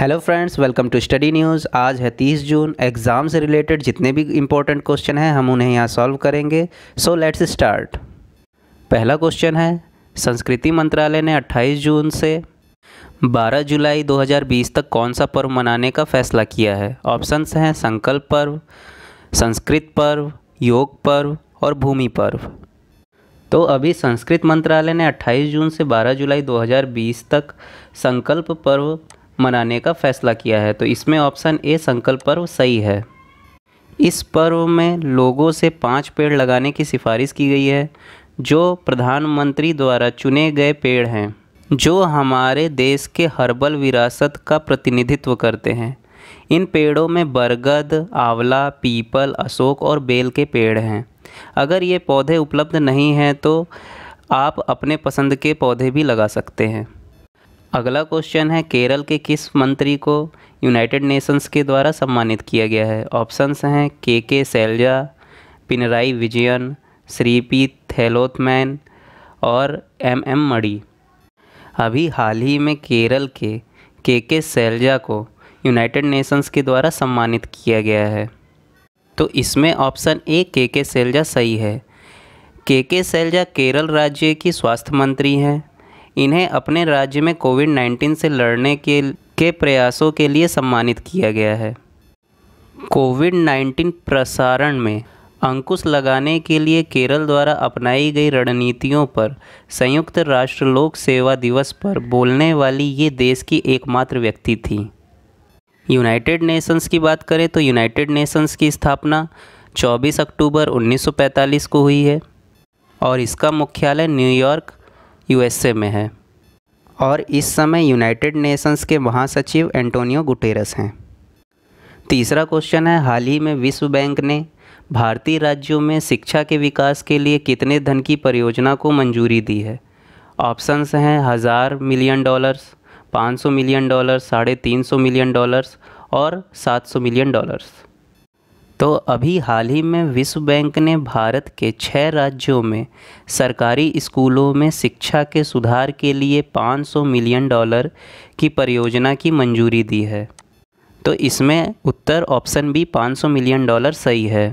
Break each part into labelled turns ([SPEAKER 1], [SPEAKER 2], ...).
[SPEAKER 1] hello friends welcome to study news आज है 30 जून exam से रिलेटेड जितने भी इम्पोर्टेंट क्वेश्चन हैं हम उन्हें यहाँ सॉल्व करेंगे सो लेट्स स्टार्ट पहला क्वेश्चन है संस्कृति मंत्रालय ने 28 जून से 12 जुलाई 2020 तक कौन सा पर्व मनाने का फैसला किया है ऑप्शंस हैं संकल्प पर्व संस्कृत पर्व योग पर्व और भूमि पर्व तो अभी संस्कृत मंत्रालय ने 28 जून से 12 जुलाई 2020 तक संकल्प पर्व मनाने का फैसला किया है तो इसमें ऑप्शन ए संकल्प पर्व सही है इस पर्व में लोगों से पाँच पेड़ लगाने की सिफारिश की गई है जो प्रधानमंत्री द्वारा चुने गए पेड़ हैं जो हमारे देश के हर्बल विरासत का प्रतिनिधित्व करते हैं इन पेड़ों में बरगद आंवला पीपल अशोक और बेल के पेड़ हैं अगर ये पौधे उपलब्ध नहीं हैं तो आप अपने पसंद के पौधे भी लगा सकते हैं अगला क्वेश्चन है केरल के किस मंत्री को यूनाइटेड नेशंस के द्वारा सम्मानित किया गया है ऑप्शंस हैं K K Shailaja Pinarayi Vijayan Shri P Thilothaman और एम एम मड़ी अभी हाल ही में केरल के के के सैलजा को यूनाइटेड नेशंस के द्वारा सम्मानित किया गया है तो इसमें ऑप्शन ए के के सैलजा सही है के के सैलजा केरल राज्य की स्वास्थ्य मंत्री हैं इन्हें अपने राज्य में कोविड 19 से लड़ने के के प्रयासों के लिए सम्मानित किया गया है कोविड 19 प्रसारण में अंकुश लगाने के लिए केरल द्वारा अपनाई गई रणनीतियों पर संयुक्त राष्ट्र लोक सेवा दिवस पर बोलने वाली ये देश की एकमात्र व्यक्ति थी यूनाइटेड नेशंस की बात करें तो यूनाइटेड नेशंस की स्थापना 24 अक्टूबर 1945 को हुई है और इसका मुख्यालय न्यूयॉर्क यूएसए में है और इस समय यूनाइटेड नेशंस के महासचिव एंटोनियो गुटेरस हैं तीसरा क्वेश्चन है हाल ही में विश्व बैंक ने भारतीय राज्यों में शिक्षा के विकास के लिए कितने धन की परियोजना को मंजूरी दी है ऑप्शंस हैं हज़ार मिलियन डॉलर्स 500 मिलियन डॉलर्स साढ़े तीन सौ मिलियन डॉलर्स और 700 मिलियन डॉलर्स तो अभी हाल ही में विश्व बैंक ने भारत के छः राज्यों में सरकारी स्कूलों में शिक्षा के सुधार के लिए 500 मिलियन डॉलर की परियोजना की मंजूरी दी है तो इसमें उत्तर ऑप्शन बी 500 मिलियन डॉलर सही है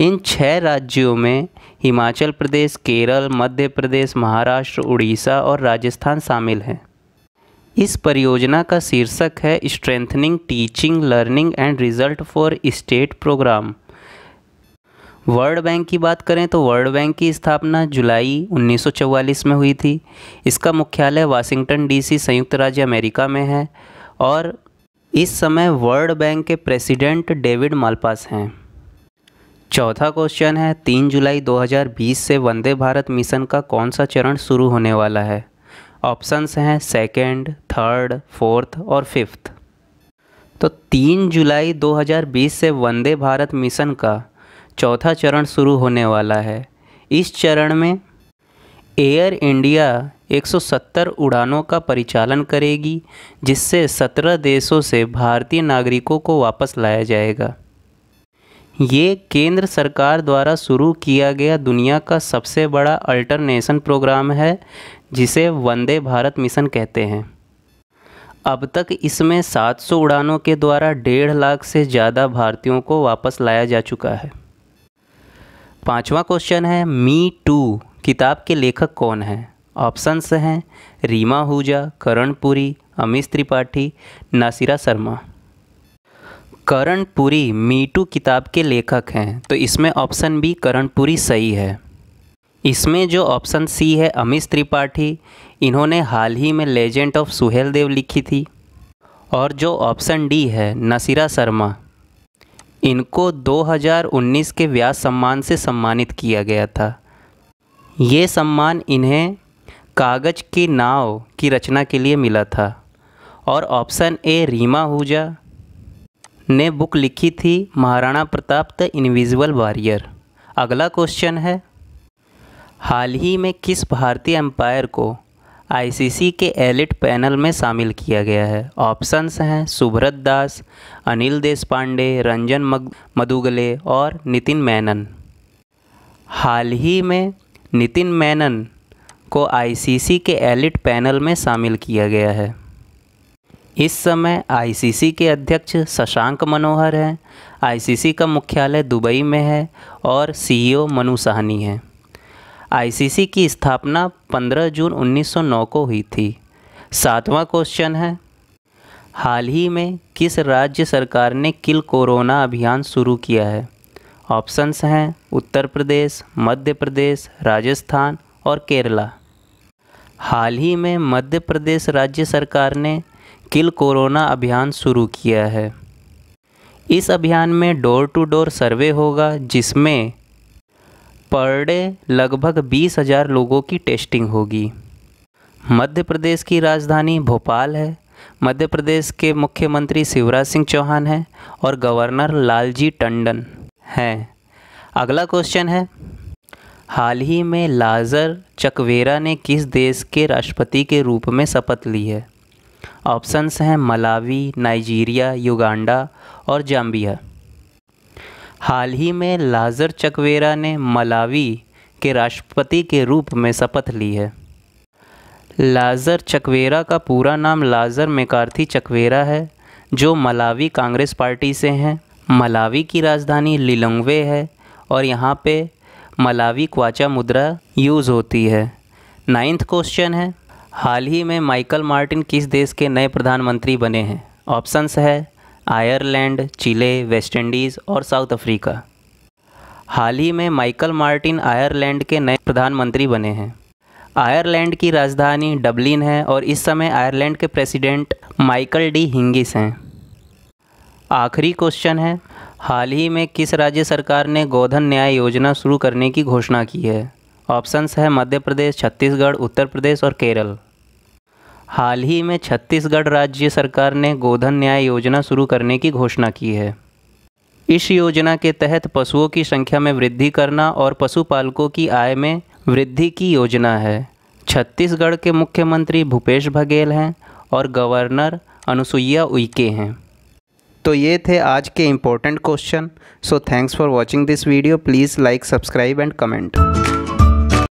[SPEAKER 1] इन छः राज्यों में हिमाचल प्रदेश केरल मध्य प्रदेश महाराष्ट्र उड़ीसा और राजस्थान शामिल हैं इस परियोजना का शीर्षक है strengthening teaching learning and result for state programme world bank की बात करें तो वर्ल्ड बैंक की स्थापना जुलाई 1944 में हुई थी इसका मुख्यालय वाशिंगटन डीसी संयुक्त राज्य अमेरिका में है और इस समय वर्ल्ड बैंक के प्रेसिडेंट डेविड मालपास हैं चौथा क्वेश्चन है तीन जुलाई 2020 से वंदे भारत मिशन का कौन सा चरण शुरू होने वाला है ऑप्शंस हैं सेकंड, थर्ड फोर्थ और फिफ्थ तो 3 जुलाई 2020 से वंदे भारत मिशन का चौथा चरण शुरू होने वाला है इस चरण में एयर इंडिया 170 उड़ानों का परिचालन करेगी जिससे 17 देशों से भारतीय नागरिकों को वापस लाया जाएगा ये केंद्र सरकार द्वारा शुरू किया गया दुनिया का सबसे बड़ा अल्टरनेशन प्रोग्राम है जिसे वंदे भारत मिशन कहते हैं अब तक इसमें 700 उड़ानों के द्वारा डेढ़ लाख से ज़्यादा भारतीयों को वापस लाया जा चुका है पांचवा क्वेश्चन है मी टू किताब के लेखक कौन हैं ऑप्शंस हैं रीमा हुजा करणपुरी अमित अमीश त्रिपाठी नासिरा शर्मा करणपुरी मीटू किताब के लेखक हैं तो इसमें ऑप्शन बी करणपुरी सही है इसमें जो ऑप्शन सी है अमित त्रिपाठी इन्होंने हाल ही में लेजेंड ऑफ सुहेल देव लिखी थी और जो ऑप्शन डी है नसीरा शर्मा इनको 2019 के व्यास सम्मान से सम्मानित किया गया था ये सम्मान इन्हें कागज़ की नाव की रचना के लिए मिला था और ऑप्शन ए रीमा हुजा ने बुक लिखी थी Maharana Pratap the invisible warrior अगला क्वेश्चन है हाल ही में किस भारतीय एम्पायर को आईसीसी के एलिट पैनल में शामिल किया गया है ऑप्शंस हैं सुभ्रत दास अनिल देशपांडे रंजन मधुगले और नितिन मैनन हाल ही में नितिन मैनन को आईसीसी के एलिट पैनल में शामिल किया गया है इस समय आईसीसी के अध्यक्ष शशांक मनोहर हैं आईसीसी का मुख्यालय दुबई में है और सीईओ मनु साहनी है आईसीसी की स्थापना 15 जून 1909 को हुई थी सातवां क्वेश्चन है हाल ही में किस राज्य सरकार ने किल कोरोना अभियान शुरू किया है ऑप्शंस हैं उत्तर प्रदेश मध्य प्रदेश राजस्थान और केरला हाल ही में मध्य प्रदेश राज्य सरकार ने किल कोरोना अभियान शुरू किया है इस अभियान में डोर टू डोर सर्वे होगा जिसमें पर डे लगभग बीस हज़ार लोगों की टेस्टिंग होगी मध्य प्रदेश की राजधानी भोपाल है मध्य प्रदेश के मुख्यमंत्री शिवराज सिंह चौहान हैं और गवर्नर लालजी टंडन हैं अगला क्वेश्चन है हाल ही में लाजर चकवेरा ने किस देश के राष्ट्रपति के रूप में शपथ ली है ऑप्शंस हैं मलावी नाइजीरिया युगांडा और जाम्बिया हाल ही में लाजर चकवेरा ने मलावी के राष्ट्रपति के रूप में शपथ ली है लाजर चकवेरा का पूरा नाम लाजर मेकार्थी चकवेरा है जो मलावी कांग्रेस पार्टी से हैं मलावी की राजधानी लिलोंगवे है और यहाँ पे मलावी क्वाचा मुद्रा यूज़ होती है नाइन्थ क्वेश्चन है हाल ही में माइकल मार्टिन किस देश के नए प्रधानमंत्री बने हैं ऑप्शंस है आयरलैंड चिले वेस्ट इंडीज़ और साउथ अफ्रीका हाल ही में माइकल मार्टिन आयरलैंड के नए प्रधानमंत्री बने हैं आयरलैंड की राजधानी डबलिन है और इस समय आयरलैंड के प्रेसिडेंट माइकल डी हिंगिस हैं आखिरी क्वेश्चन है हाल ही में किस राज्य सरकार ने गोधन न्याय योजना शुरू करने की घोषणा की है ऑप्शंस है मध्य प्रदेश छत्तीसगढ़ उत्तर प्रदेश और केरल हाल ही में छत्तीसगढ़ राज्य सरकार ने गोधन न्याय योजना शुरू करने की घोषणा की है इस योजना के तहत पशुओं की संख्या में वृद्धि करना और पशुपालकों की आय में वृद्धि की योजना है छत्तीसगढ़ के मुख्यमंत्री भूपेश बघेल हैं और गवर्नर अनुसुईया उइके हैं तो ये थे आज के important question so thanks for watching this video please like subscribe and comment